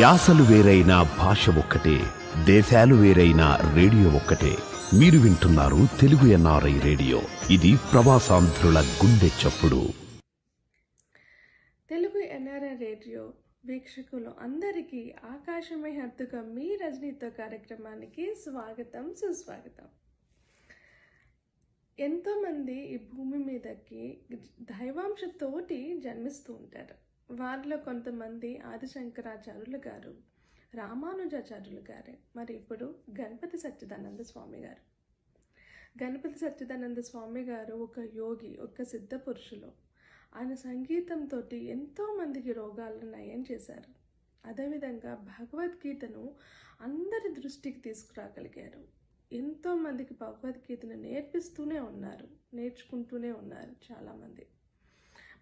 యాసలు వేరైన భాష ఒక్కటే దేశాలు వేరైన రేడియో ఒక్కటే మీరు వింటున్నారు తెలుగు ఎన్ఆర్ఐ రేడియో ఇది ప్రవాసాంధ్రుల గుండె చప్పుడు తెలుగు ఎన్ఆర్ఐ రేడియో వీక్షకులు అందరికీ ఆకాశమే హద్దుగా మీ రజనీతో కార్యక్రమానికి స్వాగతం సుస్వాగతం ఎంతోమంది ఈ భూమి మీదకి దైవాంశతోటి జన్మిస్తూ ఉంటారు వారిలో కొంతమంది ఆదిశంకరాచార్యులు గారు రామానుజాచార్యులు గారే మరి ఇప్పుడు గణపతి సచ్చిదానంద స్వామి గారు గణపతి సచ్చిదానంద స్వామి గారు ఒక యోగి ఒక సిద్ధ పురుషులు ఆయన సంగీతంతో ఎంతోమందికి రోగాలను నయం చేశారు అదేవిధంగా భగవద్గీతను అందరి దృష్టికి తీసుకురాగలిగారు ఎంతోమందికి భగవద్గీతను నేర్పిస్తూనే ఉన్నారు నేర్చుకుంటూనే ఉన్నారు చాలామంది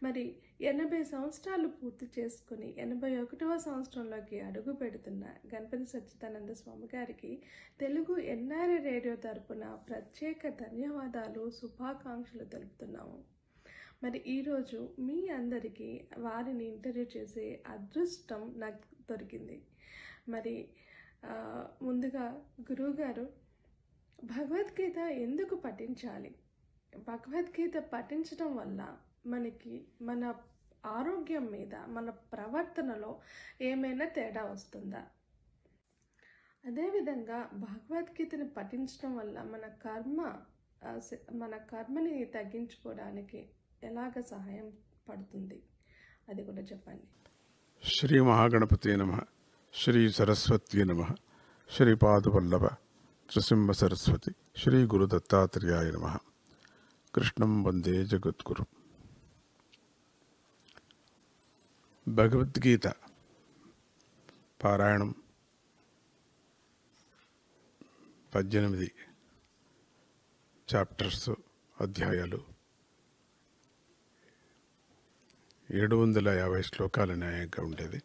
మరి ఎనభై సంవత్సరాలు పూర్తి చేసుకుని ఎనభై ఒకటవ సంవత్సరంలోకి అడుగు పెడుతున్న గణపతి సచ్చిదానంద స్వామి గారికి తెలుగు ఎన్ఆర్ఏ రేడియో తరపున ప్రత్యేక ధన్యవాదాలు శుభాకాంక్షలు తెలుపుతున్నాము మరి ఈరోజు మీ అందరికీ వారిని ఇంటర్వ్యూ చేసే అదృష్టం నాకు దొరికింది మరి ముందుగా గురువుగారు భగవద్గీత ఎందుకు పఠించాలి భగవద్గీత పఠించడం వల్ల మనకి మన ఆరోగ్యం మీద మన ప్రవర్తనలో ఏమైనా తేడా వస్తుందా అదేవిధంగా భగవద్గీతని పఠించడం వల్ల మన కర్మ మన కర్మని తగ్గించుకోవడానికి ఎలాగ సహాయం పడుతుంది అది కూడా చెప్పండి శ్రీ మహాగణపతి నమ శ్రీ సరస్వతి నమ శ్రీ పాదుపల్లవ నృసింహ సరస్వతి శ్రీ గురు దత్తాత్రేయాయ నమ కృష్ణం వందే జగద్గురు భగవద్గీత పారాయణం పద్దెనిమిది చాప్టర్స్ అధ్యాయాలు ఏడు వందల యాభై శ్లోకాల న్యాయంగా ఉండేది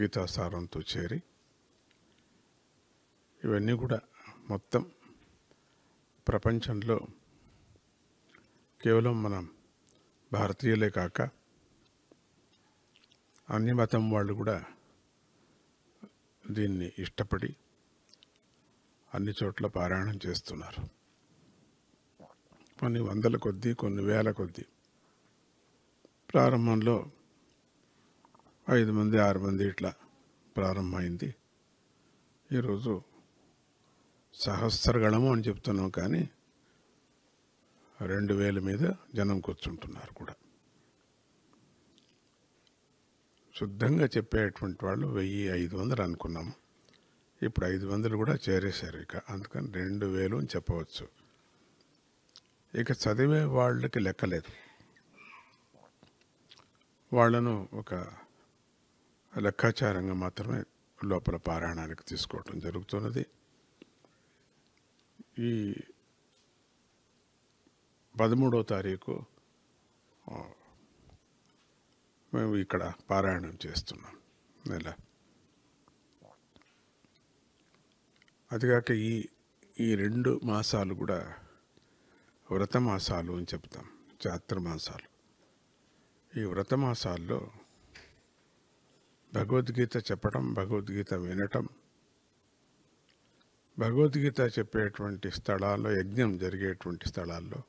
గీతాసారంతో చేరి ఇవన్నీ కూడా మొత్తం ప్రపంచంలో కేవలం మనం భారతీయులే కాక అన్ని మతం వాళ్ళు కూడా దీన్ని ఇష్టపడి అన్ని చోట్ల పారాయణం చేస్తున్నారు కొన్ని వందల కొద్దీ కొన్ని వేల కొద్దీ ప్రారంభంలో ఐదు మంది ఆరు మంది ఇట్లా ప్రారంభమైంది ఈరోజు సహస్రగణము అని చెప్తున్నాం కానీ రెండు వేల మీద జనం కూర్చుంటున్నారు కూడా శుద్ధంగా చెప్పేటువంటి వాళ్ళు వెయ్యి ఐదు వందలు అనుకున్నాం ఇప్పుడు ఐదు వందలు కూడా చేరేశారు ఇక అందుకని రెండు వేలు అని చెప్పవచ్చు ఇక చదివే వాళ్ళకి లెక్కలేదు వాళ్ళను ఒక లెక్కాచారంగా మాత్రమే లోపల పారాయణానికి తీసుకోవటం జరుగుతున్నది ఈ పదమూడవ తారీఖు మేము ఇక్కడ పారాయణం చేస్తున్నాం నెల అదిగాక ఈ ఈ రెండు మాసాలు కూడా వ్రత మాసాలు అని చెప్తాం చాత్రమాసాలు ఈ వ్రత మాసాల్లో భగవద్గీత చెప్పడం భగవద్గీత వినటం భగవద్గీత చెప్పేటువంటి స్థలాల్లో యజ్ఞం జరిగేటువంటి స్థలాల్లో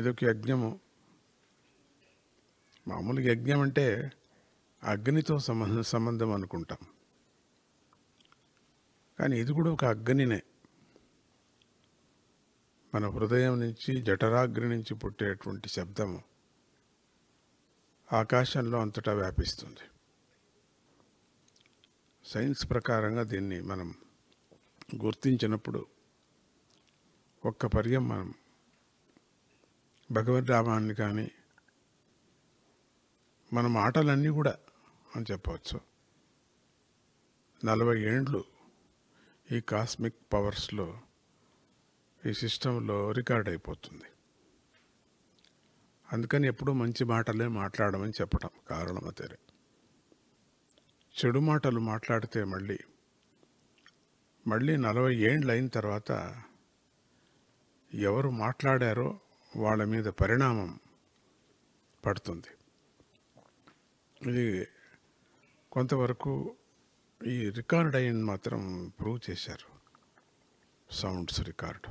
ఇదొక యజ్ఞము మామూలుగా యజ్ఞం అంటే అగ్నితో సంబంధ సంబంధం అనుకుంటాం కానీ ఇది కూడా ఒక అగ్నినే మన హృదయం నుంచి జఠరాగ్ని నుంచి పుట్టేటువంటి శబ్దము ఆకాశంలో అంతటా వ్యాపిస్తుంది సైన్స్ ప్రకారంగా దీన్ని మనం గుర్తించినప్పుడు ఒక్క పర్యం మనం భగవద్ రామాన్ని కానీ మన మాటలన్నీ కూడా అని చెప్పవచ్చు నలభై ఏండ్లు ఈ కాస్మిక్ పవర్స్లో ఈ సిస్టంలో రికార్డ్ అయిపోతుంది అందుకని ఎప్పుడూ మంచి మాటలే మాట్లాడమని చెప్పటం కారణం అదే చెడు మాటలు మాట్లాడితే మళ్ళీ మళ్ళీ నలభై ఏండ్లు అయిన తర్వాత ఎవరు మాట్లాడారో వాళ్ళ మీద పరిణామం పడుతుంది ఇది కొంతవరకు ఈ రికార్డ్ అయిన మాత్రం ప్రూవ్ చేశారు సౌండ్స్ రికార్డు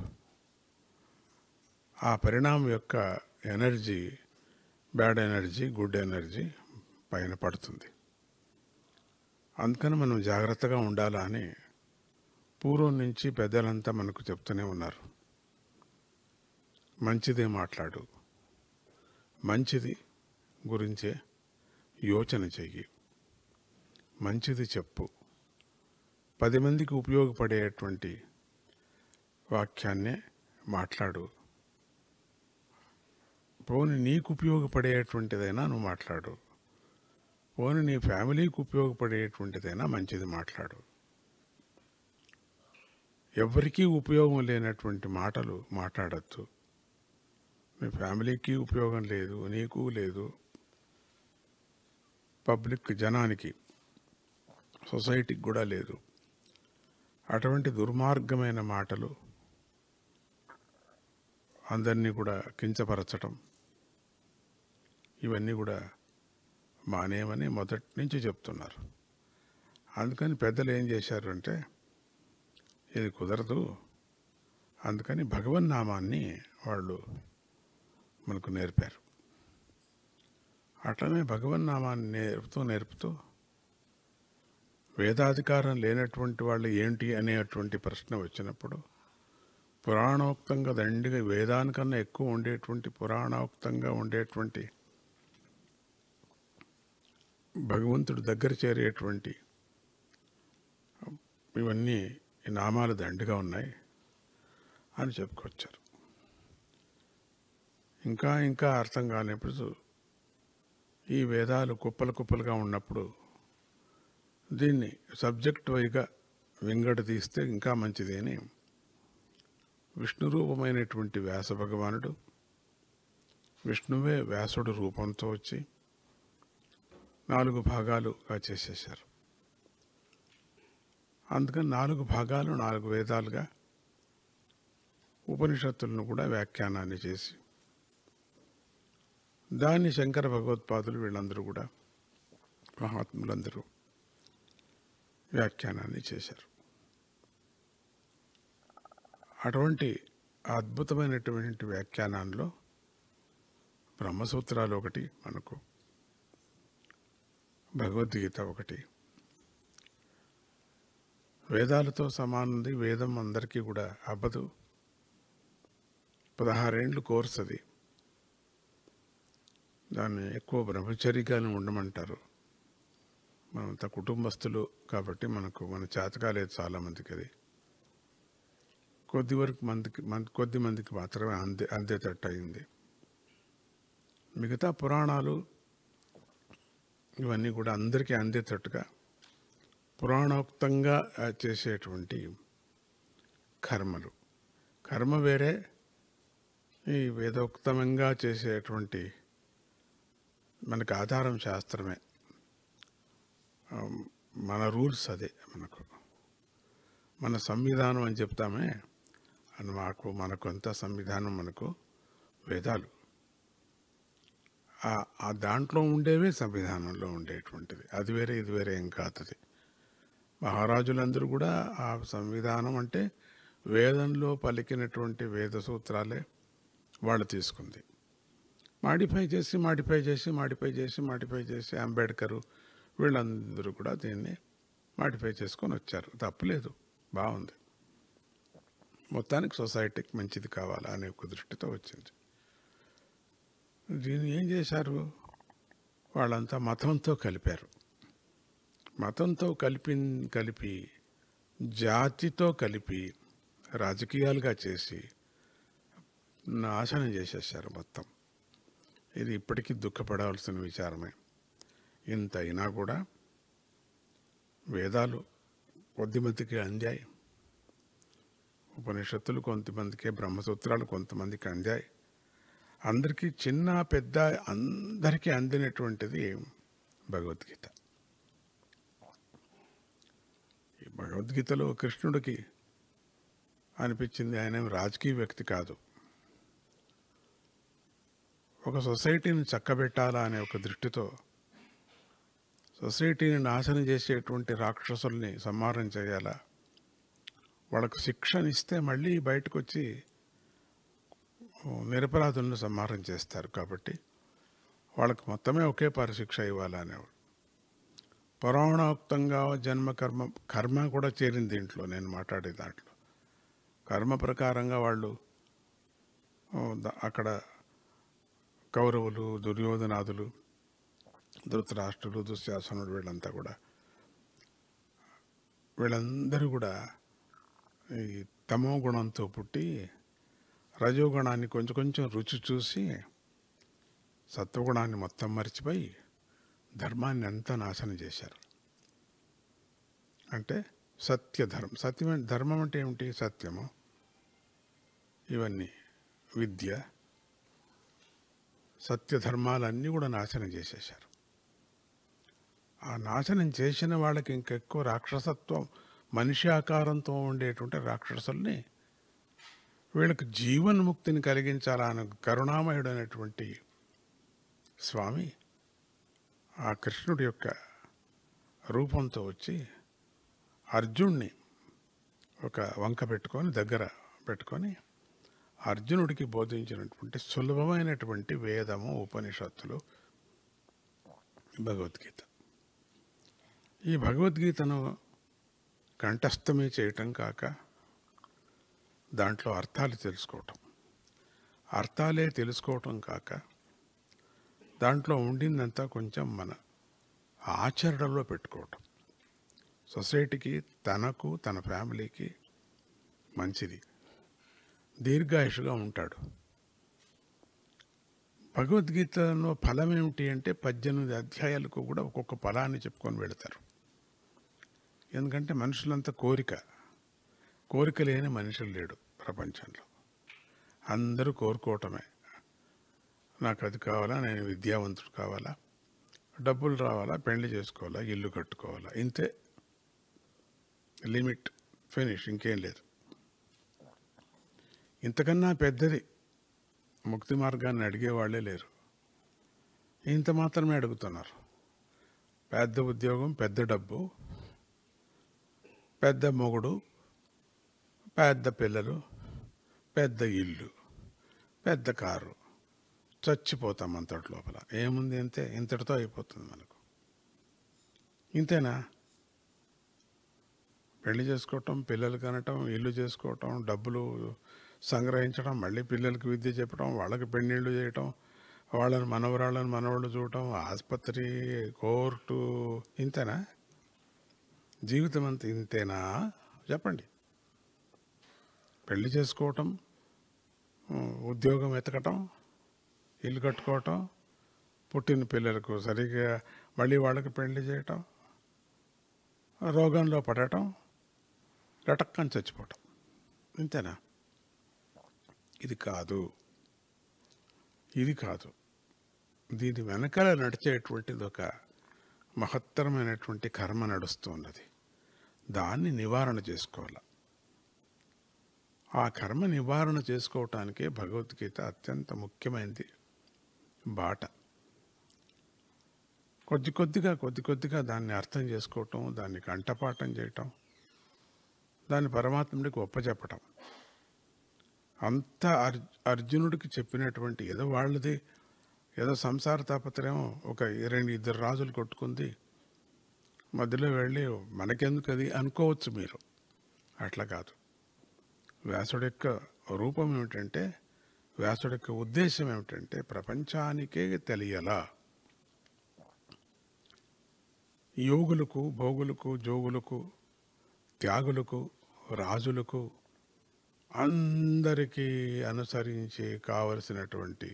ఆ పరిణామం యొక్క energy bad energy good energy పైన పడుతుంది అందుకని మనం జాగ్రత్తగా ఉండాలా అని పూర్వం నుంచి పెద్దలంతా మనకు చెప్తూనే ఉన్నారు మంచిదే మాట్లాడు మంచిది గురించే యోచన చెయ్యి మంచిది చెప్పు పది మందికి ఉపయోగపడేటువంటి వాక్యాన్నే మాట్లాడు పోని నీకు ఉపయోగపడేటువంటిదైనా నువ్వు మాట్లాడు పోని నీ ఫ్యామిలీకి ఉపయోగపడేటువంటిదైనా మంచిది మాట్లాడు ఎవరికీ ఉపయోగం లేనటువంటి మాటలు మాట్లాడద్దు మీ ఫ్యామిలీకి ఉపయోగం లేదు నీకు లేదు పబ్లిక్ జనానికి సొసైటీకి కూడా లేదు అటువంటి దుర్మార్గమైన మాటలు అందరినీ కూడా కించపరచటం ఇవన్నీ కూడా మానేమని మొదటి నుంచి చెప్తున్నారు అందుకని పెద్దలు ఏం చేశారు అంటే ఇది కుదరదు అందుకని భగవన్నామాన్ని వాళ్ళు మనకు నేర్పారు అట్లనే భగవన్నామాన్ని నేర్పుతూ నేర్పుతూ వేదాధికారం లేనటువంటి వాళ్ళు ఏంటి అనేటువంటి ప్రశ్న వచ్చినప్పుడు పురాణోక్తంగా దండిగా వేదానికన్నా ఎక్కువ ఉండేటువంటి పురాణోక్తంగా ఉండేటువంటి భగవంతుడి దగ్గర చేరేటువంటి ఇవన్నీ ఈ నామాలు దండిగా ఉన్నాయి అని చెప్పుకొచ్చారు ఇంకా ఇంకా అర్థం కానిప్పుడు ఈ వేదాలు కుప్పలు కుప్పలుగా ఉన్నప్పుడు దీన్ని సబ్జెక్ట్ వైగా వెంగడ తీస్తే ఇంకా మంచిది అని విష్ణు రూపమైనటువంటి వ్యాస భగవానుడు విష్ణువే వ్యాసుడు రూపంతో వచ్చి నాలుగు భాగాలుగా చేసేసారు అందుకని నాలుగు భాగాలు నాలుగు వేదాలుగా ఉపనిషత్తులను కూడా వ్యాఖ్యానాన్ని చేసి దాన్ని శంకర భగవత్పాదులు వీళ్ళందరూ కూడా మహాత్ములందరూ వ్యాఖ్యానాన్ని చేశారు అటువంటి అద్భుతమైనటువంటి వ్యాఖ్యానాల్లో బ్రహ్మసూత్రాలు ఒకటి మనకు భగవద్గీత ఒకటి వేదాలతో సమానంది వేదం అందరికీ కూడా అవ్వదు పదహారేండ్లు కోర్స్ అది దాన్ని ఎక్కువ బ్రహ్మచర్యగానే ఉండమంటారు మనంత కుటుంబస్తులు కాబట్టి మనకు మన చేతకాలేదు చాలామందికి అది కొద్ది వరకు మందికి మన కొద్ది మందికి మాత్రమే అందే అందేటట్టు అయింది మిగతా పురాణాలు ఇవన్నీ కూడా అందరికీ అందేటట్టుగా పురాణోక్తంగా చేసేటువంటి కర్మలు కర్మ వేరే ఈ వేదోక్తమంగా చేసేటువంటి మనకు ఆధారం శాస్త్రమే మన రూల్స్ అదే మనకు మన సంవిధానం అని చెప్తామే అని మాకు మనకు అంత సంవిధానం మనకు వేదాలు ఆ దాంట్లో ఉండేవే సంవిధానంలో ఉండేటువంటిది అది వేరే ఇది వేరే ఏం కాదు మహారాజులందరూ కూడా ఆ సంవిధానం అంటే వేదంలో పలికినటువంటి వేద సూత్రాలే వాళ్ళు తీసుకుంది మాడిఫై చేసి మాడిఫై చేసి మాడిఫై చేసి మాడిఫై చేసి అంబేద్కర్ వీళ్ళందరూ కూడా దీన్ని మాడిఫై చేసుకొని వచ్చారు తప్పలేదు బాగుంది మొత్తానికి సొసైటీకి మంచిది కావాలి అనే ఒక దృష్టితో వచ్చింది దీన్ని ఏం చేశారు వాళ్ళంతా మతంతో కలిపారు మతంతో కలిపి కలిపి జాతితో కలిపి రాజకీయాలుగా చేసి నాశనం చేసేసారు మొత్తం ఇది ఇప్పటికీ దుఃఖపడవలసిన విచారమే ఇంత అయినా కూడా వేదాలు కొద్దిమందికి అందాయి ఉపనిషత్తులు కొంతమందికే బ్రహ్మసూత్రాలు కొంతమందికి అందాయి అందరికీ చిన్న పెద్ద అందరికీ అందినటువంటిది భగవద్గీత ఈ భగవద్గీతలో కృష్ణుడికి అనిపించింది ఆయన రాజకీయ వ్యక్తి కాదు ఒక సొసైటీని చక్కబెట్టాలా అనే ఒక దృష్టితో సొసైటీని నాశనం చేసేటువంటి రాక్షసుల్ని సంహారం చేయాలా వాళ్ళకు శిక్షనిస్తే మళ్ళీ బయటకు వచ్చి నిరపరాధులను సంహారం చేస్తారు కాబట్టి వాళ్ళకు మొత్తమే ఒకే పరిశిక్ష ఇవ్వాలనేవాడు పురాణోక్తంగా జన్మ కర్మ కర్మ కూడా చేరింది దీంట్లో నేను మాట్లాడే దాంట్లో కర్మ ప్రకారంగా వాళ్ళు అక్కడ కౌరవులు దుర్యోధనాథులు ధృతరాష్ట్రులు దుశ్శాసనుడు వీళ్ళంతా కూడా వీళ్ళందరూ కూడా ఈ తమో గుణంతో పుట్టి రజోగుణాన్ని కొంచెం కొంచెం రుచి చూసి సత్వగుణాన్ని మొత్తం మరిచిపోయి ధర్మాన్ని అంతా నాశనం చేశారు అంటే సత్యధర్మం సత్యం ధర్మం అంటే ఏమిటి సత్యము ఇవన్నీ విద్య సత్యధర్మాలన్నీ కూడా నాశనం చేసేశారు ఆ నాశనం చేసిన వాళ్ళకి ఇంకెక్కువ రాక్షసత్వం మనిషి ఆకారంతో ఉండేటువంటి రాక్షసుల్ని వీళ్ళకు జీవన్ముక్తిని కలిగించాలని కరుణామయుడు అనేటువంటి స్వామి ఆ కృష్ణుడి యొక్క రూపంతో వచ్చి అర్జున్ని ఒక వంక పెట్టుకొని దగ్గర పెట్టుకొని అర్జునుడికి బోధించినటువంటి సులభమైనటువంటి వేదము ఉపనిషత్తులు భగవద్గీత ఈ భగవద్గీతను కంఠస్థమే చేయటం కాక దాంట్లో అర్థాలు తెలుసుకోవటం అర్థాలే తెలుసుకోవటం కాక దాంట్లో ఉండిందంతా కొంచెం మన ఆచరణలో పెట్టుకోవటం సొసైటీకి తనకు తన ఫ్యామిలీకి మంచిది దీర్ఘాయుషుగా ఉంటాడు భగవద్గీతలో ఫలం ఏమిటి అంటే పద్దెనిమిది అధ్యాయాలకు కూడా ఒక్కొక్క ఫలాన్ని చెప్పుకొని వెళతారు ఎందుకంటే మనుషులంతా కోరిక కోరిక లేని మనుషులు లేడు ప్రపంచంలో అందరూ కోరుకోవటమే నాకు అది కావాలా నేను విద్యావంతుడు కావాలా డబ్బులు రావాలా పెళ్లి చేసుకోవాలా ఇల్లు కట్టుకోవాలా ఇంతే లిమిట్ ఫినిష్ ఇంకేం లేదు ఇంతకన్నా పెద్దది ముక్తి మార్గాన్ని అడిగేవాళ్లే లేరు ఇంత మాత్రమే అడుగుతున్నారు పెద్ద ఉద్యోగం పెద్ద డబ్బు పెద్ద మొగుడు పెద్ద పిల్లలు పెద్ద ఇల్లు పెద్ద కారు చచ్చిపోతాం అంతటి లోపల ఏముంది అంతే ఇంతటితో అయిపోతుంది మనకు ఇంతేనా పెళ్లి చేసుకోవటం పిల్లలు కనటం ఇల్లు చేసుకోవటం డబ్బులు సంగ్రహించడం మళ్ళీ పిల్లలకి విద్య చెప్పడం వాళ్ళకి పెళ్ళిళ్ళు చేయటం వాళ్ళని మనవరాళ్ళని మనవాళ్ళు చూడటం ఆసుపత్రి కోర్టు ఇంతేనా జీవితం అంత ఇంతేనా చెప్పండి పెళ్లి చేసుకోవటం ఉద్యోగం ఎతకటం ఇల్లు కట్టుకోవటం పుట్టిన పిల్లలకు సరిగ్గా మళ్ళీ వాళ్ళకి పెళ్లి చేయటం రోగంలో పడటం లటక్కని చచ్చిపోవటం ఇంతేనా ఇది కాదు ఇది కాదు దీని వెనకాల నడిచేటువంటిది ఒక మహత్తరమైనటువంటి కర్మ నడుస్తున్నది దాన్ని నివారణ చేసుకోవాలి ఆ కర్మ నివారణ చేసుకోవటానికే భగవద్గీత అత్యంత ముఖ్యమైనది బాట కొద్ది కొద్దిగా కొద్ది కొద్దిగా దాన్ని అర్థం చేసుకోవటం దాన్ని కంఠపాఠం చేయటం దాన్ని పరమాత్ముడికి ఒప్పచెప్పటం అంత అర్జునుడికి చెప్పినటువంటి ఏదో వాళ్ళది ఏదో సంసార తాపత్రయం ఒక రెండు ఇద్దరు రాజులు కొట్టుకుంది మధ్యలో వెళ్ళి మనకెందుకు అది అనుకోవచ్చు మీరు అట్లా కాదు వ్యాసుడి యొక్క రూపం ఏమిటంటే వ్యాసుడి యొక్క ఉద్దేశం ఏమిటంటే ప్రపంచానికే తెలియలా యోగులకు భోగులకు జోగులకు త్యాగులకు రాజులకు అందరికీ అనుసరించి కావలసినటువంటి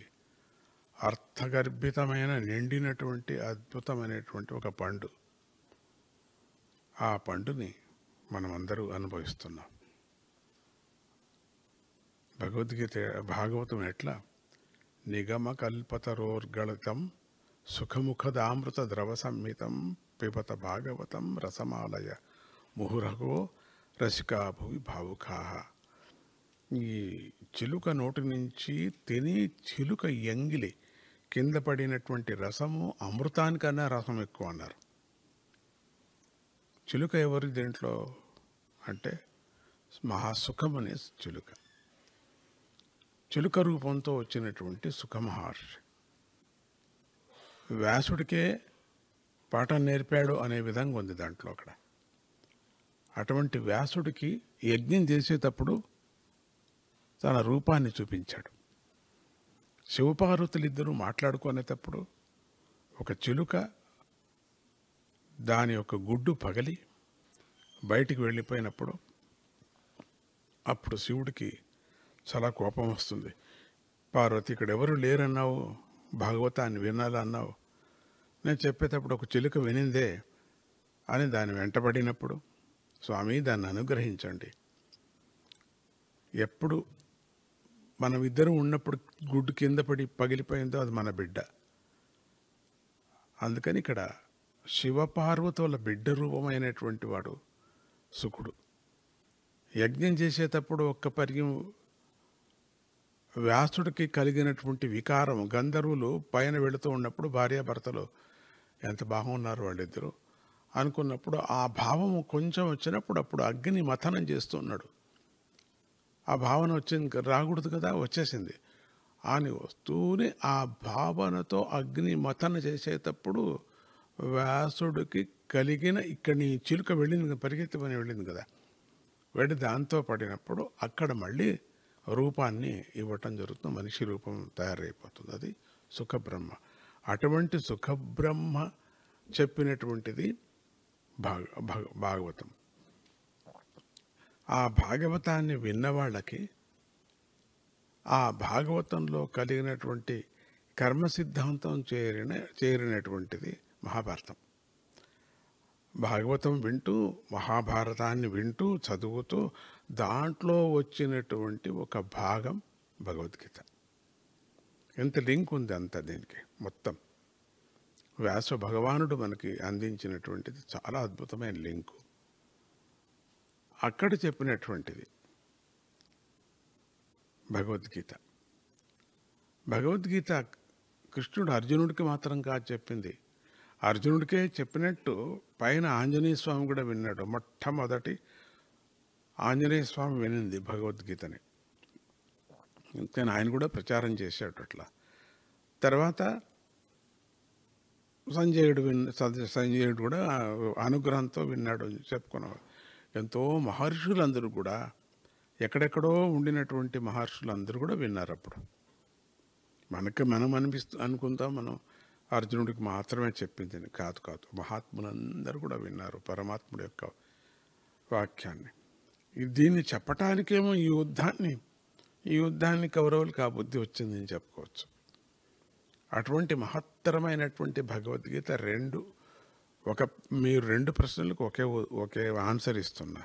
అర్థగర్భితమైన నిండినటువంటి అద్భుతమైనటువంటి ఒక పండు ఆ పండుని మనమందరూ అనుభవిస్తున్నాం భగవద్గీత భాగవతం ఎట్లా నిగమ రోర్గళితం సుఖముఖదామృత ద్రవ సంహితం పిబత భాగవతం రసమాలయ ముహురహో రసికాభువి భువి ఈ చిలుక నోటి నుంచి తిని చిలుక ఎంగిలి కింద పడినటువంటి రసము అమృతానికన్నా రసం ఎక్కువ అన్నారు చిలుక ఎవరు దీంట్లో అంటే మహాసుఖం అనే చిలుక చిలుక రూపంతో వచ్చినటువంటి సుఖమహర్షి వ్యాసుడికే పాఠం నేర్పాడు అనే విధంగా ఉంది దాంట్లో అక్కడ అటువంటి వ్యాసుడికి యజ్ఞం చేసేటప్పుడు తన రూపాన్ని చూపించాడు శివపార్వతులిద్దరూ మాట్లాడుకునేటప్పుడు ఒక చిలుక దాని యొక్క గుడ్డు పగలి బయటికి వెళ్ళిపోయినప్పుడు అప్పుడు శివుడికి చాలా కోపం వస్తుంది పార్వతి ఇక్కడ ఎవరు లేరన్నావు భాగవతాన్ని వినాలన్నావు నేను చెప్పేటప్పుడు ఒక చిలుక వినిందే అని దాని వెంటబడినప్పుడు స్వామి దాన్ని అనుగ్రహించండి ఎప్పుడు మనం ఇద్దరం ఉన్నప్పుడు గుడ్డు కింద పడి పగిలిపోయిందో అది మన బిడ్డ అందుకని ఇక్కడ శివపార్వతుల బిడ్డ రూపమైనటువంటి వాడు సుఖుడు యజ్ఞం చేసేటప్పుడు ఒక్క పరిగం వ్యాసుడికి కలిగినటువంటి వికారం గంధర్వులు పైన వెళుతూ ఉన్నప్పుడు భార్యాభర్తలు ఎంత బాగున్నారు వాళ్ళిద్దరూ అనుకున్నప్పుడు ఆ భావం కొంచెం వచ్చినప్పుడు అప్పుడు అగ్ని మథనం చేస్తున్నాడు ఆ భావన వచ్చింది రాకూడదు కదా వచ్చేసింది అని వస్తూనే ఆ భావనతో అగ్ని మతన చేసేటప్పుడు వ్యాసుడికి కలిగిన ఇక్కడ నీ చిలుక వెళ్ళింది పని వెళ్ళింది కదా వెళ్ళి దాంతో పడినప్పుడు అక్కడ మళ్ళీ రూపాన్ని ఇవ్వటం జరుగుతుంది మనిషి రూపం తయారైపోతుంది అది సుఖబ్రహ్మ అటువంటి సుఖబ్రహ్మ చెప్పినటువంటిది భాగ భాగవతం ఆ భాగవతాన్ని విన్నవాళ్ళకి ఆ భాగవతంలో కలిగినటువంటి కర్మ సిద్ధాంతం చేరిన చేరినటువంటిది మహాభారతం భాగవతం వింటూ మహాభారతాన్ని వింటూ చదువుతూ దాంట్లో వచ్చినటువంటి ఒక భాగం భగవద్గీత ఎంత లింక్ ఉంది అంత దీనికి మొత్తం వ్యాస భగవానుడు మనకి అందించినటువంటిది చాలా అద్భుతమైన లింకు అక్కడ చెప్పినటువంటిది భగవద్గీత భగవద్గీత కృష్ణుడు అర్జునుడికి మాత్రం కాదు చెప్పింది అర్జునుడికే చెప్పినట్టు పైన ఆంజనేయ స్వామి కూడా విన్నాడు మొట్టమొదటి ఆంజనేయ స్వామి వినింది భగవద్గీతని అందుకని ఆయన కూడా ప్రచారం చేశాడు అట్లా తర్వాత సంజయుడు విన్ సంజయుడు కూడా అనుగ్రహంతో విన్నాడు చెప్పుకున్నాడు ఎంతో మహర్షులందరూ కూడా ఎక్కడెక్కడో ఉండినటువంటి మహర్షులందరూ కూడా విన్నారు అప్పుడు మనకి మనం అనిపిస్తు అనుకుందాం మనం అర్జునుడికి మాత్రమే చెప్పింది కాదు కాదు మహాత్ములందరూ కూడా విన్నారు పరమాత్ముడి యొక్క వాక్యాన్ని దీన్ని చెప్పటానికేమో ఈ యుద్ధాన్ని ఈ యుద్ధాన్ని కౌరవులకు ఆ బుద్ధి వచ్చిందని చెప్పుకోవచ్చు అటువంటి మహత్తరమైనటువంటి భగవద్గీత రెండు ఒక మీరు రెండు ప్రశ్నలకు ఒకే ఒకే ఆన్సర్ ఇస్తున్నా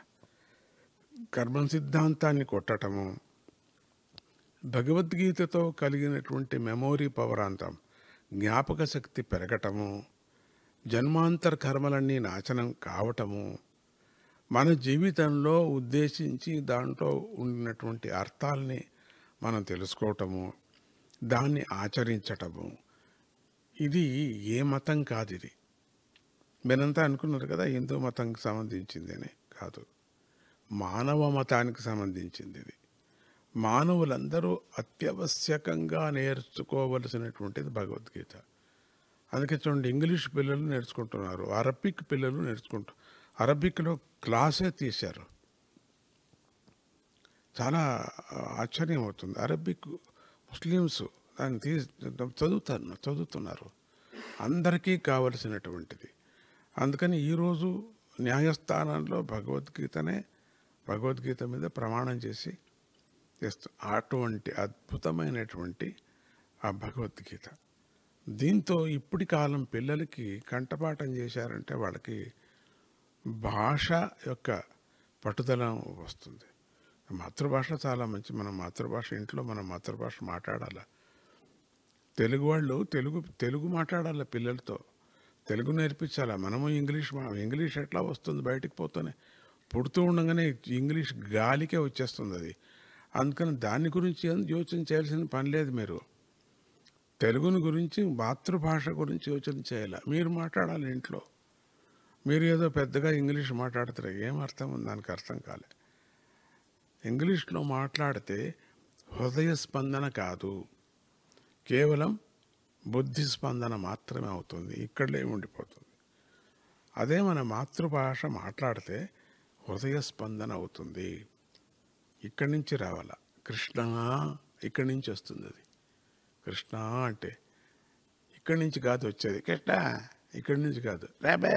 కర్మ సిద్ధాంతాన్ని కొట్టటము భగవద్గీతతో కలిగినటువంటి మెమోరీ పవర్ అంతం జ్ఞాపక శక్తి పెరగటము జన్మాంతర కర్మలన్నీ నాశనం కావటము మన జీవితంలో ఉద్దేశించి దాంట్లో ఉన్నటువంటి అర్థాలని మనం తెలుసుకోవటము దాన్ని ఆచరించటము ఇది ఏ మతం కాదు ఇది మీరంతా అనుకున్నారు కదా హిందూ మతానికి సంబంధించింది అని కాదు మానవ మతానికి సంబంధించింది ఇది మానవులందరూ అత్యవశ్యకంగా నేర్చుకోవలసినటువంటిది భగవద్గీత అందుకే చూడండి ఇంగ్లీష్ పిల్లలు నేర్చుకుంటున్నారు అరబిక్ పిల్లలు నేర్చుకుంటు అరబిక్లో క్లాసే తీశారు చాలా ఆశ్చర్యం అవుతుంది అరబిక్ ముస్లిమ్స్ దాన్ని తీ చదువుతారు చదువుతున్నారు అందరికీ కావలసినటువంటిది అందుకని ఈరోజు న్యాయస్థానంలో భగవద్గీతనే భగవద్గీత మీద ప్రమాణం చేసి చేస్తూ అటువంటి అద్భుతమైనటువంటి ఆ భగవద్గీత దీంతో ఇప్పటి కాలం పిల్లలకి కంఠపాఠం చేశారంటే వాళ్ళకి భాష యొక్క పట్టుదల వస్తుంది మాతృభాష చాలా మంచి మన మాతృభాష ఇంట్లో మన మాతృభాష మాట్లాడాలి తెలుగు వాళ్ళు తెలుగు తెలుగు మాట్లాడాలి పిల్లలతో తెలుగు నేర్పించాలా మనము ఇంగ్లీష్ మనం ఇంగ్లీష్ ఎట్లా వస్తుంది బయటకు పోతేనే పుడుతూ ఉండగానే ఇంగ్లీష్ గాలికే వచ్చేస్తుంది అది అందుకని దాని గురించి యోచన చేయాల్సిన పని లేదు మీరు తెలుగుని గురించి మాతృభాష గురించి యోచన చేయాలి మీరు మాట్లాడాలి ఇంట్లో మీరు ఏదో పెద్దగా ఇంగ్లీష్ మాట్లాడతారు ఏం అర్థం ఉంది దానికి అర్థం కాలే ఇంగ్లీష్లో మాట్లాడితే హృదయ స్పందన కాదు కేవలం బుద్ధి స్పందన మాత్రమే అవుతుంది ఇక్కడే ఉండిపోతుంది అదే మన మాతృభాష మాట్లాడితే హృదయ స్పందన అవుతుంది ఇక్కడి నుంచి రావాల కృష్ణ ఇక్కడి నుంచి వస్తుంది అది కృష్ణ అంటే ఇక్కడి నుంచి కాదు వచ్చేది కృష్ణ ఇక్కడి నుంచి కాదు రేబే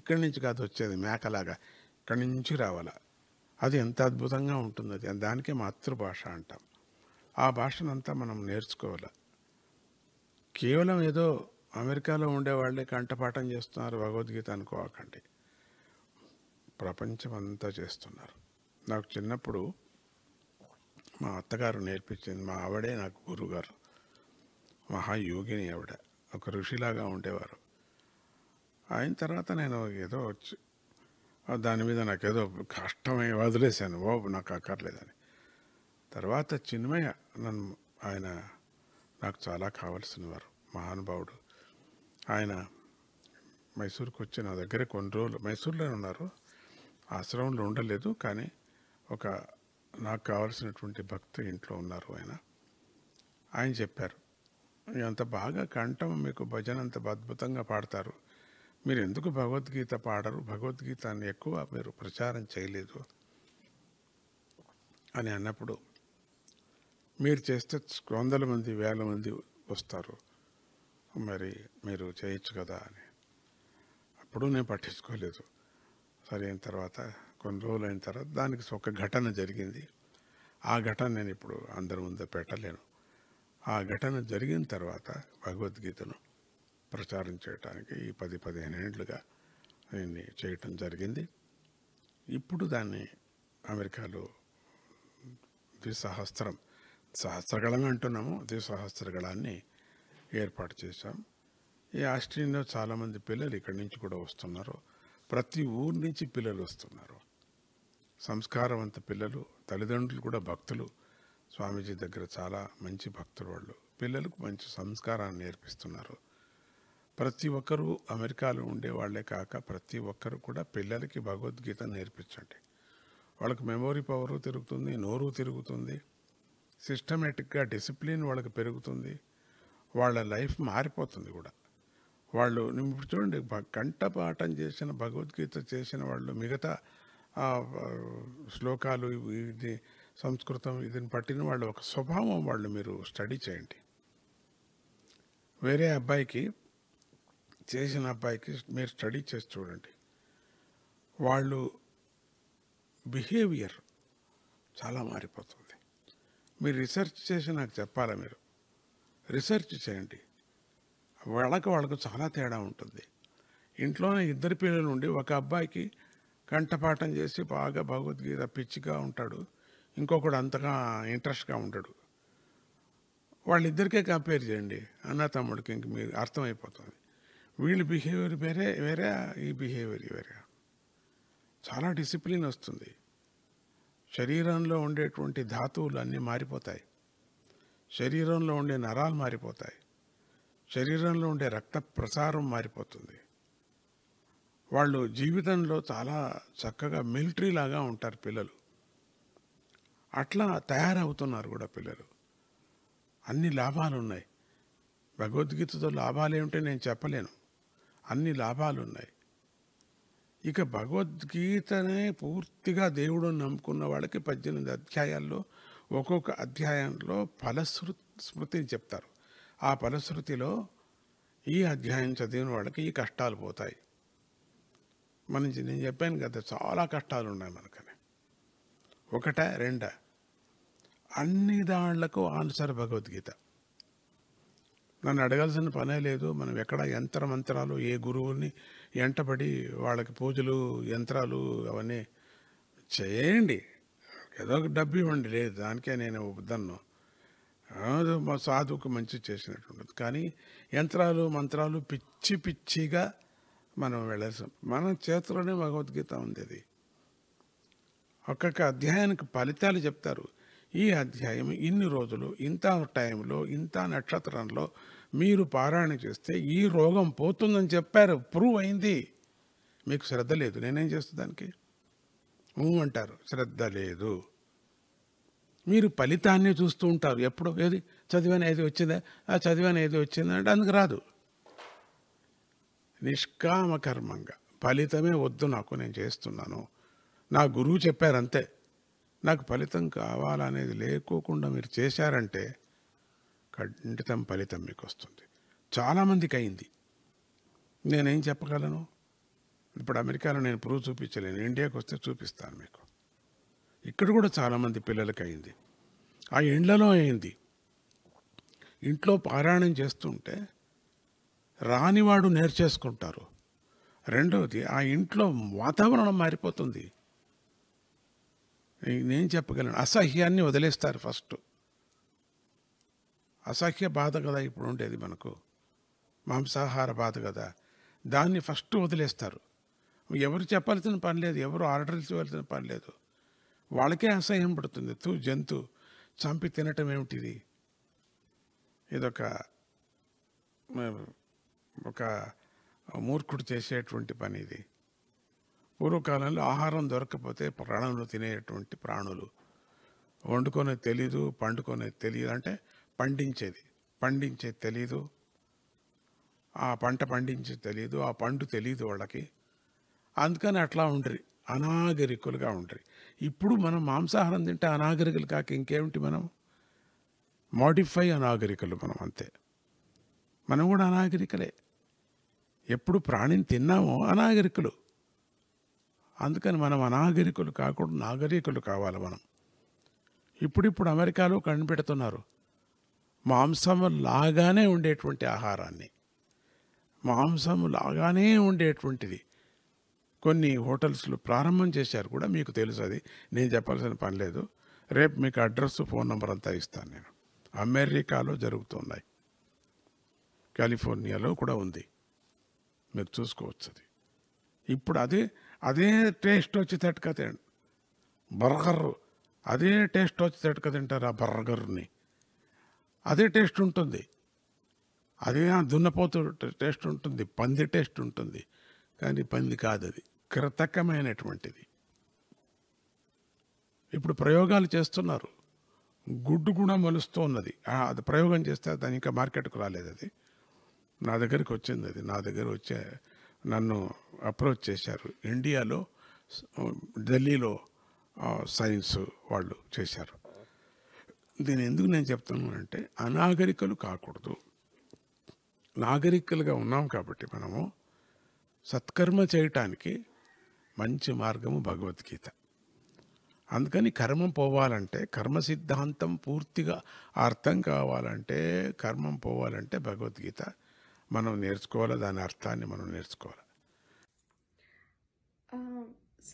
ఇక్కడి నుంచి కాదు వచ్చేది మేకలాగా ఇక్కడి నుంచి రావాల అది ఎంత అద్భుతంగా ఉంటుంది అది దానికే మాతృభాష అంటాం ఆ భాషనంతా మనం నేర్చుకోవాలి కేవలం ఏదో అమెరికాలో ఉండేవాళ్ళే కంఠపాఠం చేస్తున్నారు భగవద్గీత అనుకోకండి ప్రపంచం అంతా చేస్తున్నారు నాకు చిన్నప్పుడు మా అత్తగారు నేర్పించింది మా ఆవిడే నాకు గురువుగారు మహాయోగిని ఆవిడ ఒక ఋషిలాగా ఉండేవారు అయిన తర్వాత నేను ఏదో వచ్చి దాని మీద నాకు ఏదో కష్టమై వదిలేశాను ఓ నాకు అక్కర్లేదని తర్వాత చిన్మయ్య నన్ను ఆయన నాకు చాలా కావాల్సిన వారు మహానుభావుడు ఆయన మైసూర్కి వచ్చి నా దగ్గర కొన్ని రోజులు మైసూర్లోనే ఉన్నారు ఆశ్రమంలో ఉండలేదు కానీ ఒక నాకు కావలసినటువంటి భక్తి ఇంట్లో ఉన్నారు ఆయన ఆయన చెప్పారు అంత బాగా కంఠం మీకు భజన అంత అద్భుతంగా పాడతారు మీరు ఎందుకు భగవద్గీత పాడరు భగవద్గీతని ఎక్కువ మీరు ప్రచారం చేయలేదు అని అన్నప్పుడు మీరు చేస్తే వందల మంది వేల మంది వస్తారు మరి మీరు చేయొచ్చు కదా అని అప్పుడు నేను పట్టించుకోలేదు సరే అయిన తర్వాత కొన్ని రోజులు అయిన తర్వాత దానికి ఒక ఘటన జరిగింది ఆ ఘటన నేను ఇప్పుడు అందరి ముందు పెట్టలేను ఆ ఘటన జరిగిన తర్వాత భగవద్గీతను ప్రచారం చేయడానికి ఈ పది పదిహేను ఏండ్లుగా దీన్ని చేయటం జరిగింది ఇప్పుడు దాన్ని అమెరికాలో ద్విసహస్రం సహస్రగళమే అంటున్నాము అదే సహస్రగళాన్ని ఏర్పాటు చేశాం ఈ ఆస్ట్రేలియాలో చాలామంది పిల్లలు ఇక్కడి నుంచి కూడా వస్తున్నారు ప్రతి ఊరు నుంచి పిల్లలు వస్తున్నారు సంస్కారవంత పిల్లలు తల్లిదండ్రులు కూడా భక్తులు స్వామీజీ దగ్గర చాలా మంచి భక్తులు వాళ్ళు పిల్లలకు మంచి సంస్కారాన్ని నేర్పిస్తున్నారు ప్రతి ఒక్కరూ అమెరికాలో ఉండే వాళ్ళే కాక ప్రతి ఒక్కరు కూడా పిల్లలకి భగవద్గీత నేర్పించండి వాళ్ళకి మెమోరీ పవరు తిరుగుతుంది నోరు తిరుగుతుంది సిస్టమేటిక్గా డిసిప్లిన్ వాళ్ళకి పెరుగుతుంది వాళ్ళ లైఫ్ మారిపోతుంది కూడా వాళ్ళు ఇప్పుడు చూడండి గంట పాఠం చేసిన భగవద్గీత చేసిన వాళ్ళు మిగతా శ్లోకాలు ఇది సంస్కృతం ఇదిని పట్టిన వాళ్ళు ఒక స్వభావం వాళ్ళు మీరు స్టడీ చేయండి వేరే అబ్బాయికి చేసిన అబ్బాయికి మీరు స్టడీ చేసి చూడండి వాళ్ళు బిహేవియర్ చాలా మారిపోతుంది మీరు రీసెర్చ్ చేసి నాకు చెప్పాలి మీరు రీసెర్చ్ చేయండి వాళ్ళకు వాళ్ళకు చాలా తేడా ఉంటుంది ఇంట్లోనే ఇద్దరు పిల్లలు ఉండి ఒక అబ్బాయికి కంఠపాఠం చేసి బాగా భగవద్గీత పిచ్చిగా ఉంటాడు ఇంకొకడు అంతగా ఇంట్రెస్ట్గా ఉంటాడు వాళ్ళిద్దరికే కంపేర్ చేయండి అన్న తమ్ముడికి ఇంక మీరు అర్థమైపోతుంది వీళ్ళ బిహేవియర్ వేరే వేరే ఈ బిహేవియర్ వేరే చాలా డిసిప్లిన్ వస్తుంది శరీరంలో ఉండేటువంటి ధాతువులు అన్నీ మారిపోతాయి శరీరంలో ఉండే నరాలు మారిపోతాయి శరీరంలో ఉండే రక్త ప్రసారం మారిపోతుంది వాళ్ళు జీవితంలో చాలా చక్కగా మిలిటరీ లాగా ఉంటారు పిల్లలు అట్లా తయారవుతున్నారు కూడా పిల్లలు అన్ని లాభాలు ఉన్నాయి భగవద్గీతతో లాభాలు ఏమిటో నేను చెప్పలేను అన్ని లాభాలు ఉన్నాయి ఇక భగవద్గీతనే పూర్తిగా దేవుడు నమ్ముకున్న వాళ్ళకి పద్దెనిమిది అధ్యాయాల్లో ఒక్కొక్క అధ్యాయంలో ఫలశ్రు స్మృతిని చెప్తారు ఆ ఫలశ్రుతిలో ఈ అధ్యాయం చదివిన వాళ్ళకి ఈ కష్టాలు పోతాయి మన నేను చెప్పాను కదా చాలా కష్టాలు ఉన్నాయి మనకని ఒకట రెండ అన్ని దాళ్లకు ఆన్సర్ భగవద్గీత నన్ను అడగాల్సిన పనే లేదు మనం ఎక్కడ యంత్ర మంత్రాలు ఏ గురువుని ఎంటపడి వాళ్ళకి పూజలు యంత్రాలు అవన్నీ చేయండి ఏదో ఒక డబ్బు ఇవ్వండి లేదు దానికే నేను దన్ను మా సాధువుకు మంచి ఉండదు కానీ యంత్రాలు మంత్రాలు పిచ్చి పిచ్చిగా మనం వెళ్ళేసాం మన చేతిలోనే భగవద్గీత ఉంది అది ఒక్కొక్క అధ్యాయానికి ఫలితాలు చెప్తారు ఈ అధ్యాయం ఇన్ని రోజులు ఇంత టైంలో ఇంత నక్షత్రంలో మీరు పారాయణ చేస్తే ఈ రోగం పోతుందని చెప్పారు ప్రూవ్ అయింది మీకు శ్రద్ధ లేదు నేనేం చేస్తా దానికి అంటారు శ్రద్ధ లేదు మీరు ఫలితాన్ని చూస్తూ ఉంటారు ఎప్పుడు ఏది చదివాను ఏది వచ్చిందా ఆ చదివాను ఏది వచ్చిందా అంటే అందుకు రాదు నిష్కామకర్మంగా ఫలితమే వద్దు నాకు నేను చేస్తున్నాను నా గురువు చెప్పారంతే నాకు ఫలితం కావాలనేది లేకోకుండా మీరు చేశారంటే ఖండితం ఫలితం మీకు వస్తుంది చాలామందికి అయింది నేనేం చెప్పగలను ఇప్పుడు అమెరికాలో నేను ప్రూవ్ చూపించలేను ఇండియాకి వస్తే చూపిస్తాను మీకు ఇక్కడ కూడా చాలామంది పిల్లలకి అయింది ఆ ఇండ్లలో అయింది ఇంట్లో పారాయణం చేస్తుంటే రానివాడు నేర్చేసుకుంటారు రెండవది ఆ ఇంట్లో వాతావరణం మారిపోతుంది నేను చెప్పగలను అసహ్యాన్ని వదిలేస్తారు ఫస్ట్ అసహ్య బాధ కదా ఇప్పుడు ఉండేది మనకు మాంసాహార బాధ కదా దాన్ని ఫస్ట్ వదిలేస్తారు ఎవరు చెప్పాల్సిన పని లేదు ఎవరు ఆర్డర్ ఇవ్వాల్సిన పని లేదు వాళ్ళకే అసహ్యం పడుతుంది తూ జంతు చంపి తినటం ఏమిటిది ఇదొక ఒక మూర్ఖుడు చేసేటువంటి పని ఇది పూర్వకాలంలో ఆహారం దొరకకపోతే ప్రాణంలో తినేటువంటి ప్రాణులు వండుకొనేది తెలీదు పండుకొనేది తెలియదు అంటే పండించేది పండించేది తెలీదు ఆ పంట పండించేది తెలీదు ఆ పండు తెలీదు వాళ్ళకి అందుకని అట్లా ఉండరు అనాగరికులుగా ఉండ్రి ఇప్పుడు మనం మాంసాహారం తింటే అనాగరికులు కాక ఇంకేమిటి మనం మోడిఫై అనాగరికులు మనం అంతే మనం కూడా అనాగరికలే ఎప్పుడు ప్రాణిని తిన్నామో అనాగరికులు అందుకని మనం అనాగరికులు కాకుండా నాగరికులు కావాలి మనం ఇప్పుడిప్పుడు అమెరికాలో కనిపెడుతున్నారు మాంసము లాగానే ఉండేటువంటి ఆహారాన్ని మాంసము లాగానే ఉండేటువంటిది కొన్ని హోటల్స్లో ప్రారంభం చేశారు కూడా మీకు తెలుసు అది నేను చెప్పాల్సిన పని లేదు రేపు మీకు అడ్రస్ ఫోన్ నెంబర్ అంతా ఇస్తాను నేను అమెరికాలో జరుగుతున్నాయి కాలిఫోర్నియాలో కూడా ఉంది మీరు చూసుకోవచ్చు అది ఇప్పుడు అదే అదే టేస్ట్ వచ్చేటట్టుగా తిన బర్గర్ అదే టేస్ట్ వచ్చేటట్టుగా తింటారు ఆ బర్గర్ని అదే టేస్ట్ ఉంటుంది అదే దున్నపోతు టేస్ట్ ఉంటుంది పంది టేస్ట్ ఉంటుంది కానీ పంది కాదు అది కృతకమైనటువంటిది ఇప్పుడు ప్రయోగాలు చేస్తున్నారు గుడ్డు కూడా మలుస్తూ ఉన్నది అది ప్రయోగం చేస్తే దాని ఇంకా మార్కెట్కు రాలేదు అది నా దగ్గరికి వచ్చింది అది నా దగ్గర వచ్చే నన్ను అప్రోచ్ చేశారు ఇండియాలో ఢిల్లీలో సైన్స్ వాళ్ళు చేశారు దీని ఎందుకు నేను చెప్తున్నాను అంటే అనాగరికలు కాకూడదు నాగరికలుగా ఉన్నాం కాబట్టి మనము సత్కర్మ చేయటానికి మంచి మార్గము భగవద్గీత అందుకని కర్మం పోవాలంటే కర్మ సిద్ధాంతం పూర్తిగా అర్థం కావాలంటే కర్మం పోవాలంటే భగవద్గీత మనం నేర్చుకోవాలి దాని అర్థాన్ని మనం నేర్చుకోవాలి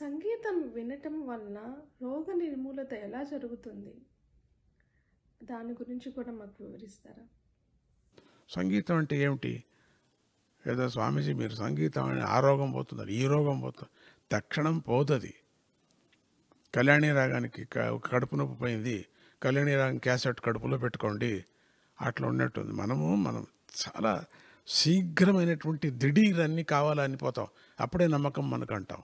సంగీతం వినటం వల్ల రోగ నిర్మూలత ఎలా జరుగుతుంది దాని గురించి కూడా మాకు వివరిస్తారా సంగీతం అంటే ఏమిటి ఏదో స్వామీజీ మీరు సంగీతం అని ఆ రోగం పోతున్నారు ఈ రోగం పోతుంది తక్షణం పోతుంది కళ్యాణి రాగానికి ఒక కడుపు నొప్పి పోయింది కళ్యాణి రాగం క్యాసెట్ కడుపులో పెట్టుకోండి అట్లా ఉన్నట్టుంది మనము మనం చాలా శీఘ్రమైనటువంటి దిడీరన్నీ కావాలని పోతాం అప్పుడే నమ్మకం మనకు అంటాం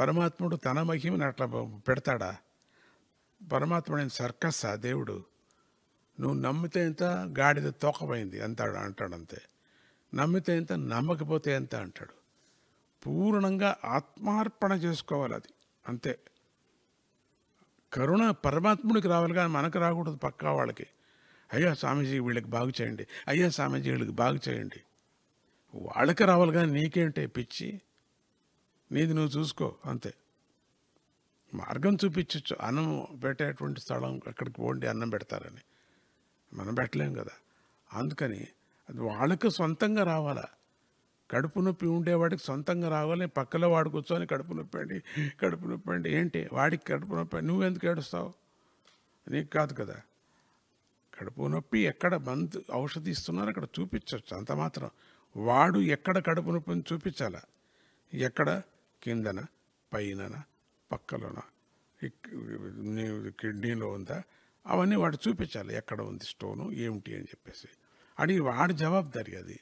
పరమాత్ముడు తన మహిమని అట్లా పెడతాడా పరమాత్మడైన సర్కస్ ఆ దేవుడు నువ్వు నమ్మితే ఎంత గాడిద తోకపోయింది అంతాడు అంతే నమ్మితే ఎంత నమ్మకపోతే ఎంత అంటాడు పూర్ణంగా ఆత్మార్పణ చేసుకోవాలి అది అంతే కరుణ పరమాత్ముడికి రావాలి కానీ మనకు రాకూడదు పక్కా వాళ్ళకి అయ్యా స్వామీజీ వీళ్ళకి బాగు చేయండి అయ్యా స్వామీజీ వీళ్ళకి బాగు చేయండి వాళ్ళకి రావాలి కానీ నీకేంటే పిచ్చి నీది నువ్వు చూసుకో అంతే మార్గం చూపించవచ్చు అన్నం పెట్టేటువంటి స్థలం అక్కడికి పోండి అన్నం పెడతారని మనం పెట్టలేం కదా అందుకని అది వాళ్ళకి సొంతంగా రావాలా కడుపు నొప్పి ఉండేవాడికి సొంతంగా రావాలి పక్కలో వాడు కూర్చొని కడుపు నొప్పి అండి కడుపు నొప్పి అండి ఏంటి వాడికి కడుపు నొప్పి నువ్వెందుకు ఏడుస్తావు నీకు కాదు కదా కడుపు నొప్పి ఎక్కడ బంద్ ఔషధి ఇస్తున్నారో అక్కడ చూపించవచ్చు అంత మాత్రం వాడు ఎక్కడ కడుపు నొప్పిని చూపించాలా ఎక్కడ కిందన పైననా పక్కలోన కిడ్నీలో ఉందా అవన్నీ వాడు చూపించాలి ఎక్కడ ఉంది స్టోను ఏమిటి అని చెప్పేసి అడిగి వాడి జవాబుదారి అది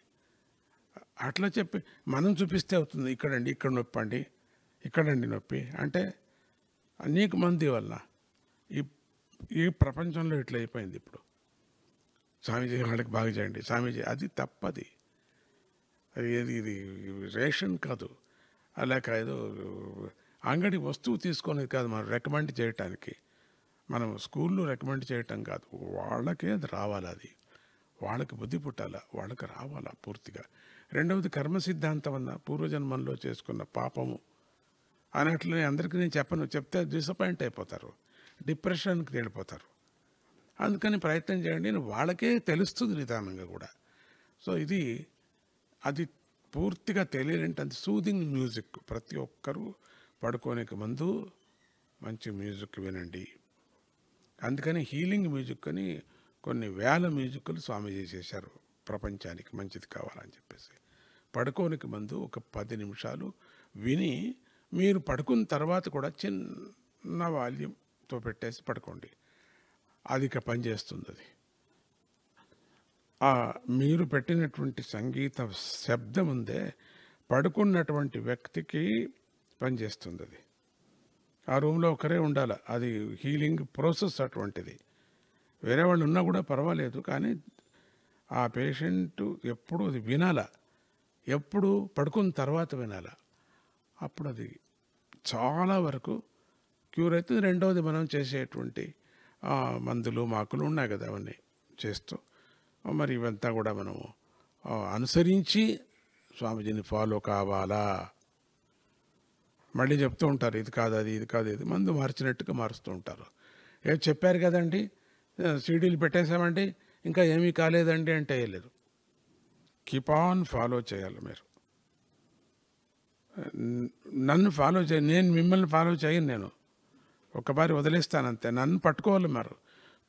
అట్లా చెప్పి మనం చూపిస్తే అవుతుంది ఇక్కడండి ఇక్కడ నొప్పండి ఇక్కడండి నొప్పి అంటే అనేక మంది వల్ల ఈ ఈ ప్రపంచంలో ఇట్లా అయిపోయింది ఇప్పుడు స్వామీజీ వాళ్ళకి బాగా చేయండి స్వామీజీ అది తప్పది అది ఇది రేషన్ కాదు అలా ఏదో అంగడి వస్తువు తీసుకునేది కాదు మనం రికమెండ్ చేయటానికి మనం స్కూల్లో రికమెండ్ చేయటం కాదు వాళ్ళకే అది రావాలి అది వాళ్ళకి బుద్ధి పుట్టాలా వాళ్ళకి రావాలా పూర్తిగా రెండవది కర్మ సిద్ధాంతం అన్న పూర్వజన్మంలో చేసుకున్న పాపము అన్నట్లు అందరికీ నేను చెప్పను చెప్తే డిసప్పాయింట్ అయిపోతారు డిప్రెషన్కి వెళ్ళిపోతారు అందుకని ప్రయత్నం చేయండి వాళ్ళకే తెలుస్తుంది నిదానంగా కూడా సో ఇది అది పూర్తిగా అది సూదింగ్ మ్యూజిక్ ప్రతి ఒక్కరూ పడుకోనికి ముందు మంచి మ్యూజిక్ వినండి అందుకని హీలింగ్ మ్యూజిక్ అని కొన్ని వేల మ్యూజిక్లు స్వామీజీ చేశారు ప్రపంచానికి మంచిది కావాలని చెప్పేసి పడుకోనికి ముందు ఒక పది నిమిషాలు విని మీరు పడుకున్న తర్వాత కూడా చిన్న వాల్యూమ్తో పెట్టేసి పడుకోండి అది ఇక పనిచేస్తుంది అది మీరు పెట్టినటువంటి సంగీత శబ్దం ఉందే పడుకున్నటువంటి వ్యక్తికి పనిచేస్తుంది అది ఆ రూమ్లో ఒకరే ఉండాలి అది హీలింగ్ ప్రాసెస్ అటువంటిది వేరే వాళ్ళు ఉన్నా కూడా పర్వాలేదు కానీ ఆ పేషెంట్ ఎప్పుడు అది వినాలా ఎప్పుడు పడుకున్న తర్వాత వినాలా అప్పుడు అది చాలా వరకు క్యూర్ అవుతుంది రెండవది మనం చేసేటువంటి మందులు మాకులు ఉన్నాయి కదా అవన్నీ చేస్తూ మరి ఇవంతా కూడా మనము అనుసరించి స్వామీజీని ఫాలో కావాలా మళ్ళీ చెప్తూ ఉంటారు ఇది కాదు అది ఇది కాదు ఇది మందు మార్చినట్టుగా మారుస్తూ ఉంటారు ఏ చెప్పారు కదండి సీడీలు పెట్టేసామండి ఇంకా ఏమీ కాలేదండి అంటే వేయలేదు కీప్ ఆన్ ఫాలో చేయాలి మీరు నన్ను ఫాలో చేయ నేను మిమ్మల్ని ఫాలో చేయను నేను ఒక్కబారి వదిలేస్తానంతే నన్ను పట్టుకోవాలి మరి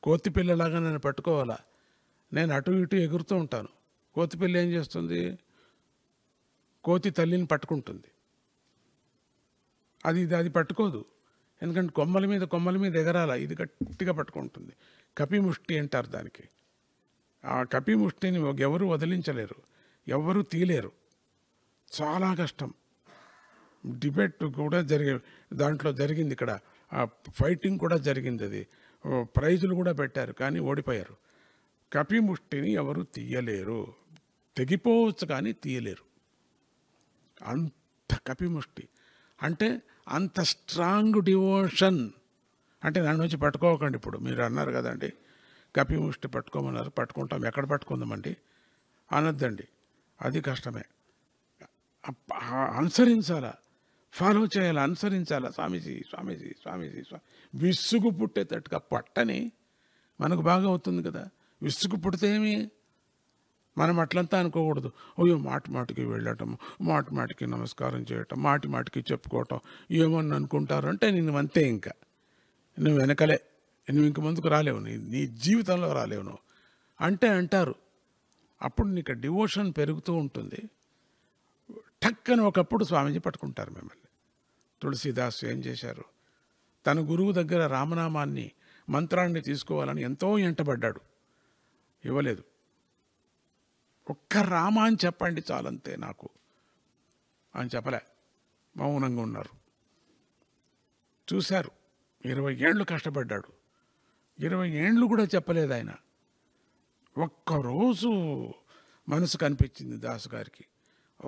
కోతి పిల్లలాగా నన్ను పట్టుకోవాలా నేను అటు ఇటు ఎగురుతూ ఉంటాను కోతి పిల్ల ఏం చేస్తుంది కోతి తల్లిని పట్టుకుంటుంది అది అది పట్టుకోదు ఎందుకంటే కొమ్మల మీద కొమ్మల మీద ఎగరాల ఇది గట్టిగా పట్టుకుంటుంది కపిముష్టి అంటారు దానికి ఆ కపిముష్టిని ఎవరు వదిలించలేరు ఎవరు తీలేరు చాలా కష్టం డిబేట్ కూడా జరిగే దాంట్లో జరిగింది ఇక్కడ ఆ ఫైటింగ్ కూడా జరిగింది అది ప్రైజులు కూడా పెట్టారు కానీ ఓడిపోయారు కపిముష్టిని ఎవరు తీయలేరు తెగిపోవచ్చు కానీ తీయలేరు అంత కపిముష్టి అంటే అంత స్ట్రాంగ్ డివోషన్ అంటే దాని నుంచి పట్టుకోకండి ఇప్పుడు మీరు అన్నారు కదండి కపి ముష్టి పట్టుకోమన్నారు పట్టుకుంటాం ఎక్కడ పట్టుకుందామండి అనొద్దండి అది కష్టమే అనుసరించాలా ఫాలో చేయాలా అనుసరించాలా స్వామీజీ స్వామీజీ స్వామీజీ స్వామి విసుగు పుట్టేటట్టుగా పట్టని మనకు బాగా అవుతుంది కదా విసుగు పుడితే ఏమి మనం అట్లంతా అనుకోకూడదు అయ్యో మాటి మాటికి వెళ్ళటం మాటి మాటికి నమస్కారం చేయటం మాటి మాటికి చెప్పుకోవటం ఏమని అనుకుంటారు అంటే నేను అంతే ఇంకా నువ్వు వెనకలే నువ్వు ఇంక ముందుకు రాలేవు నీ నీ జీవితంలో రాలేవు నువ్వు అంటే అంటారు అప్పుడు నీకు డివోషన్ పెరుగుతూ ఉంటుంది టక్కని ఒకప్పుడు స్వామీజీ పట్టుకుంటారు మిమ్మల్ని తులసీదాస్ ఏం చేశారు తన గురువు దగ్గర రామనామాన్ని మంత్రాన్ని తీసుకోవాలని ఎంతో ఎంటబడ్డాడు ఇవ్వలేదు ఒక్క రామ అని చెప్పండి చాలంతే నాకు అని చెప్పలే మౌనంగా ఉన్నారు చూశారు ఇరవై ఏండ్లు కష్టపడ్డాడు ఇరవై ఏండ్లు కూడా చెప్పలేదు ఆయన ఒక్కరోజు మనసు కనిపించింది దాసు గారికి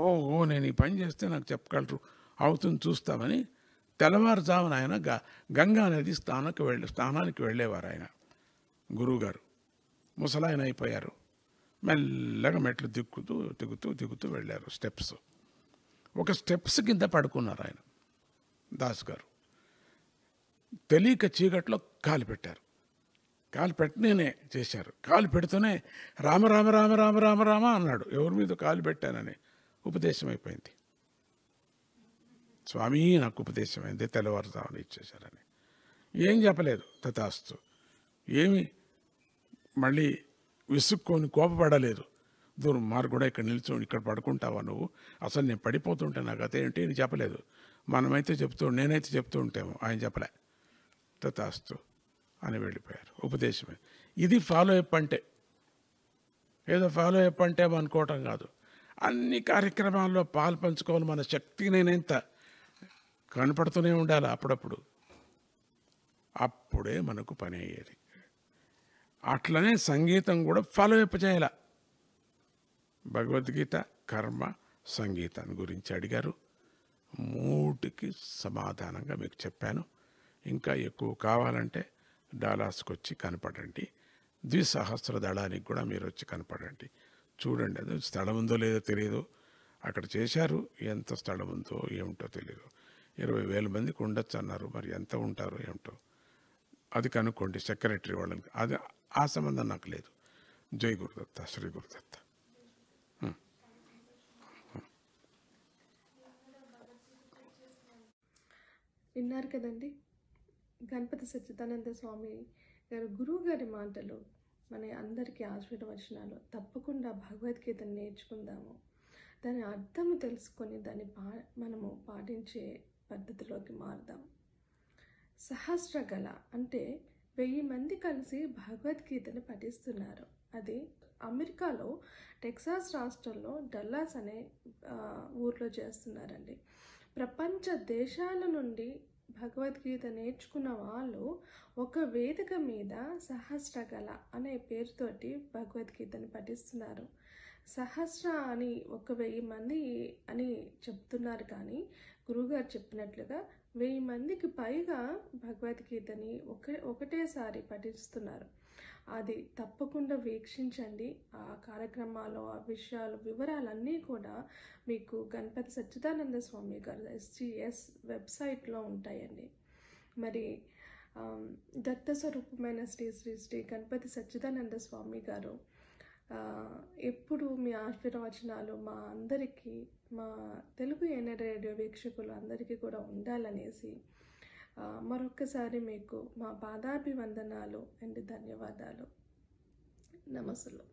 ఓహో నేను ఈ పని చేస్తే నాకు చెప్పగలరు అవుతుంది చూస్తామని తెల్లవారుజామున ఆయన గంగా నది స్థానానికి వెళ్ళి స్థానానికి వెళ్ళేవారు ఆయన గురువుగారు ముసలాయన అయిపోయారు మెల్లగా మెట్లు దిక్కుతూ దిగుతూ దిగుతూ వెళ్ళారు స్టెప్స్ ఒక స్టెప్స్ కింద పడుకున్నారు ఆయన దాస్ గారు తెలియక చీకట్లో కాలు పెట్టారు కాలు పెట్టనే చేశారు కాలు పెడుతూనే రామ రామ రామ రామ రామ రామ అన్నాడు ఎవరి మీద కాలు పెట్టానని ఉపదేశం అయిపోయింది స్వామి నాకు ఉపదేశం అయింది తెల్లవారుదామని ఇచ్చేశారని ఏం చెప్పలేదు తథాస్తు ఏమి మళ్ళీ విసుక్కొని కోపపడలేదు దుర్మార్గుడు ఇక్కడ నిల్చొని ఇక్కడ పడుకుంటావా నువ్వు అసలు నేను పడిపోతుంటే నాకు ఏంటి నేను చెప్పలేదు మనమైతే చెప్తూ నేనైతే చెప్తూ ఉంటాము ఆయన చెప్పలే తాస్తు అని వెళ్ళిపోయారు ఉపదేశమే ఇది ఫాలో అప్ అంటే ఏదో ఫాలో అప్ అంటే అనుకోవటం కాదు అన్ని కార్యక్రమాల్లో పాలు పంచుకోవాలి మన శక్తి నేనెంత కనపడుతూనే ఉండాలి అప్పుడప్పుడు అప్పుడే మనకు పని అయ్యేది అట్లనే సంగీతం కూడా ఫలవింప చేయాల భగవద్గీత కర్మ సంగీతం గురించి అడిగారు మూటికి సమాధానంగా మీకు చెప్పాను ఇంకా ఎక్కువ కావాలంటే డాలాస్కి వచ్చి కనపడండి ద్విసహస్ర దళానికి కూడా మీరు వచ్చి కనపడండి చూడండి అది స్థలం ఉందో లేదో తెలియదు అక్కడ చేశారు ఎంత స్థలం ఉందో ఏమిటో తెలియదు ఇరవై వేల మందికి ఉండొచ్చు అన్నారు మరి ఎంత ఉంటారో ఏమిటో అది కనుక్కోండి సెక్రటరీ వాళ్ళని అది ఆ సంబంధం నాకు లేదు జై గురుదత్త శ్రీ గురుదత్త విన్నారు కదండి గణపతి సచ్చిదానంద స్వామి గారు గురువు గారి మాటలు మన అందరికీ ఆశీర్వచనాలు తప్పకుండా భగవద్గీతను నేర్చుకుందాము దాని అర్థము తెలుసుకొని దాన్ని పా మనము పాటించే పద్ధతిలోకి మారుదాం సహస్ర కళ అంటే వెయ్యి మంది కలిసి భగవద్గీతను పఠిస్తున్నారు అది అమెరికాలో టెక్సాస్ రాష్ట్రంలో డల్లాస్ అనే ఊర్లో చేస్తున్నారండి ప్రపంచ దేశాల నుండి భగవద్గీత నేర్చుకున్న వాళ్ళు ఒక వేదిక మీద సహస్రకళ అనే పేరుతోటి భగవద్గీతను పఠిస్తున్నారు సహస్ర అని ఒక వెయ్యి మంది అని చెప్తున్నారు కానీ గురువుగారు చెప్పినట్లుగా వెయ్యి మందికి పైగా భగవద్గీతని ఒక ఒకటేసారి పఠిస్తున్నారు అది తప్పకుండా వీక్షించండి ఆ కార్యక్రమాలు ఆ విషయాలు వివరాలన్నీ కూడా మీకు గణపతి సచ్చిదానంద స్వామి గారు ఎస్జిఎస్ వెబ్సైట్లో ఉంటాయండి మరి దత్త స్వరూపమైన శ్రీ శ్రీ శ్రీ గణపతి సచ్చిదానంద స్వామి గారు ఎప్పుడు మీ ఆశీర్వచనాలు మా అందరికీ మా తెలుగు ఎన్ఏ రేడియో వీక్షకులు అందరికీ కూడా ఉండాలనేసి మరొక్కసారి మీకు మా పాదాభివందనాలు అండ్ ధన్యవాదాలు నమస్సులు